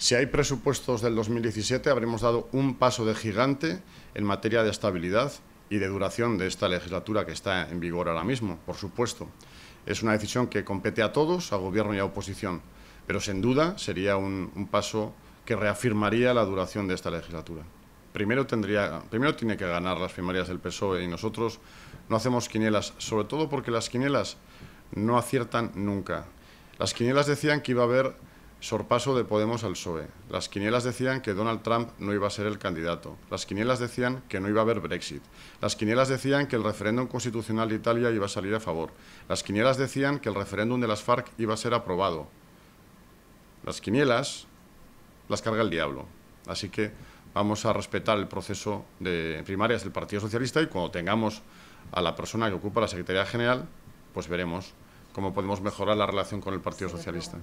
Si hay presupuestos del 2017, habremos dado un paso de gigante en materia de estabilidad y de duración de esta legislatura que está en vigor ahora mismo, por supuesto. Es una decisión que compete a todos, a Gobierno y a oposición, pero sin duda sería un, un paso que reafirmaría la duración de esta legislatura. Primero, tendría, primero tiene que ganar las primarias del PSOE y nosotros no hacemos quinielas, sobre todo porque las quinielas no aciertan nunca. Las quinielas decían que iba a haber Sorpaso de Podemos al PSOE. Las quinielas decían que Donald Trump no iba a ser el candidato. Las quinielas decían que no iba a haber Brexit. Las quinielas decían que el referéndum constitucional de Italia iba a salir a favor. Las quinielas decían que el referéndum de las FARC iba a ser aprobado. Las quinielas las carga el diablo. Así que vamos a respetar el proceso de primarias del Partido Socialista y cuando tengamos a la persona que ocupa la Secretaría General, pues veremos cómo podemos mejorar la relación con el Partido Socialista.